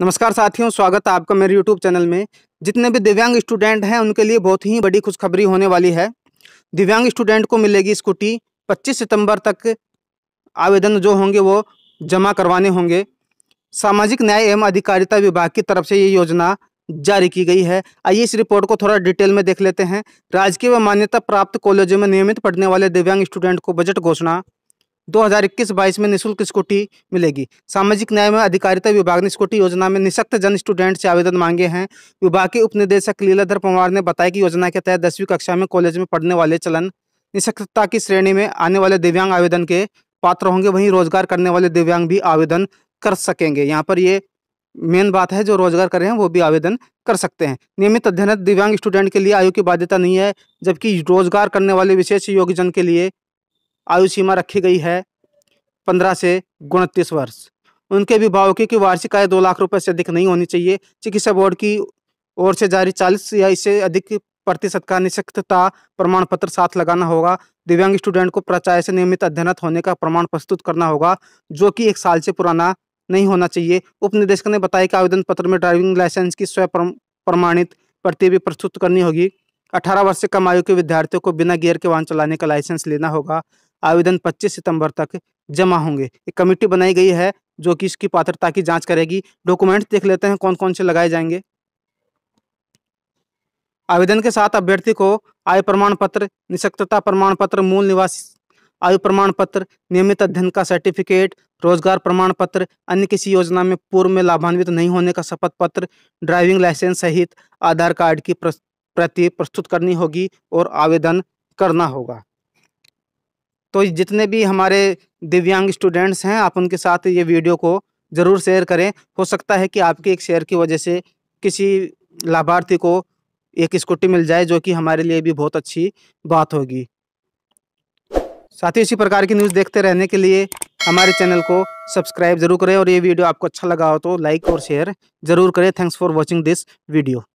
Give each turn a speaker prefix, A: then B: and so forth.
A: नमस्कार साथियों स्वागत है आपका मेरे यूट्यूब चैनल में जितने भी दिव्यांग स्टूडेंट हैं उनके लिए बहुत ही बड़ी खुशखबरी होने वाली है दिव्यांग स्टूडेंट को मिलेगी स्कूटी 25 सितंबर तक आवेदन जो होंगे वो जमा करवाने होंगे सामाजिक न्याय एवं अधिकारिता विभाग की तरफ से ये योजना जारी की गई है आइए इस रिपोर्ट को थोड़ा डिटेल में देख लेते हैं राजकीय व मान्यता प्राप्त कॉलेजों में नियमित पढ़ने वाले दिव्यांग स्टूडेंट को बजट घोषणा 2021-22 में निशुल्क स्कूटी मिलेगी सामाजिक न्याय में अधिकारिता विभाग ने स्कूटी योजना में निशक्त जन स्टूडेंट से आवेदन मांगे हैं विभाग के उप निदेशक लीलाधर पंवार ने बताया कि योजना के तहत दसवीं कक्षा में कॉलेज में पढ़ने वाले चलन निशक्तता की श्रेणी में आने वाले दिव्यांग आवेदन के पात्र होंगे वहीं रोजगार करने वाले दिव्यांग भी आवेदन कर सकेंगे यहाँ पर ये मेन बात है जो रोजगार कर रहे हैं वो भी आवेदन कर सकते हैं नियमित अध्ययनरत दिव्यांग स्टूडेंट के लिए आयु की बाध्यता नहीं है जबकि रोजगार करने वाले विशेष योग्यजन के लिए आयु सीमा रखी गई है पंद्रह से उनतीस वर्ष उनके अभिभावकों की वार्षिक आय दो लाख रुपए से अधिक नहीं होनी चाहिए चिकित्सा बोर्ड की ओर से जारी चालीस या इससे अधिक प्रतिशत का निशक्तता प्रमाण पत्र साथ लगाना होगा दिव्यांग स्टूडेंट को प्राचार्य से नियमित अध्ययनत होने का प्रमाण प्रस्तुत करना होगा जो कि एक साल से पुराना नहीं होना चाहिए उपनिदेशक ने बताया कि आवेदन पत्र में ड्राइविंग लाइसेंस की स्वयं प्रमाणित प्रति भी प्रस्तुत करनी होगी अठारह वर्ष से कम आयु के विद्यार्थियों को बिना गियर के वाहन चलाने का लाइसेंस लेना होगा आवेदन 25 सितंबर तक जमा होंगे एक कमेटी बनाई गई है जो कि इसकी पात्रता की जांच करेगी डॉक्यूमेंट्स देख लेते हैं कौन कौन से लगाए जाएंगे आवेदन के साथ अभ्यर्थी को आय प्रमाण पत्र निशक्तता प्रमाण पत्र मूल निवासी आयु प्रमाण पत्र नियमित अध्ययन का सर्टिफिकेट रोजगार प्रमाण पत्र अन्य किसी योजना में पूर्व में लाभान्वित नहीं होने का शपथ पत्र ड्राइविंग लाइसेंस सहित आधार कार्ड की प्रति प्रस्तुत करनी होगी और आवेदन करना होगा तो जितने भी हमारे दिव्यांग स्टूडेंट्स हैं आप उनके साथ ये वीडियो को ज़रूर शेयर करें हो सकता है कि आपके एक शेयर की वजह से किसी लाभार्थी को एक स्कूटी मिल जाए जो कि हमारे लिए भी बहुत अच्छी बात होगी साथ ही इसी प्रकार की न्यूज़ देखते रहने के लिए हमारे चैनल को सब्सक्राइब जरूर करें और ये वीडियो आपको अच्छा लगा हो तो लाइक और शेयर जरूर करें thanks for watching this video